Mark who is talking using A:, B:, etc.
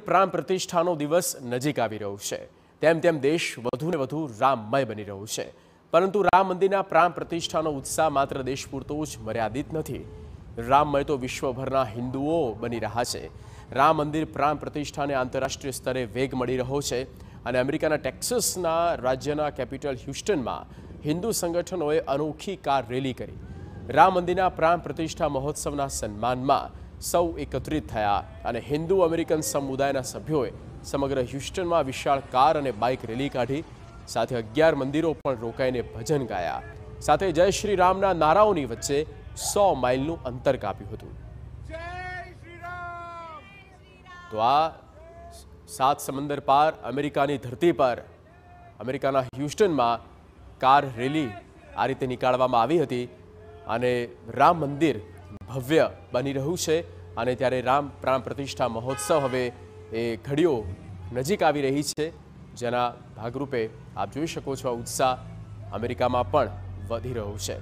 A: राम प्रतिष्ठानो दिवस नजदीक આવી રહ્યો છે તેમ તેમ દેશ વધુને વધુ રામમય બની રહ્યો છે પરંતુ રામ મંદિરના પ્રામ પ્રતિષ્ઠાનો ઉત્સાહ માત્ર દેશ પૂરતો જ મર્યાદિત નથી રામમય તો વિશ્વભરના હિન્દુઓ બની રહ્યા છે રામ મંદિર પ્રામ પ્રતિષ્ઠાને આંતરરાષ્ટ્રીય સ્તરે વેગ મળી રહ્યો છે અને અમેરિકાના ટેક્સાસના રાજ્યના કેપિટલ હ્યુસ્ટનમાં હિન્દુ સંગઠનોએ अनोखी कार रैली કરી રામ મંદિરના પ્રામ પ્રતિષ્ઠા મહોત્સવના સન્માનમાં સૌ એકત્રિત થયા અને હિન્દુ અમેરિકન સમુદાયના સભ્યોએ સમગ્ર હ્યુસ્ટનમાં વિશાળ કાર અને બાઇક રેલી કાઢી સાથે અગિયાર મંદિરો પણ રોકાઈને ભજન ગાયા સાથે જય શ્રી રામના નારાઓની વચ્ચે સો માઇલનું અંતર કાપ્યું હતું તો આ સાત સમંદર પાર અમેરિકાની ધરતી પર અમેરિકાના હ્યુસ્ટનમાં કાર રેલી આ રીતે નીકાળવામાં આવી હતી અને રામ મંદિર ભવ્ય બની રહ્યું છે અને ત્યારે રામ પ્રાણ પ્રતિષ્ઠા મહોત્સવ હવે એ ઘડીઓ નજીક આવી રહી છે જેના ભાગરૂપે આપ જોઈ શકો છો આ ઉત્સાહ અમેરિકામાં પણ વધી રહ્યો છે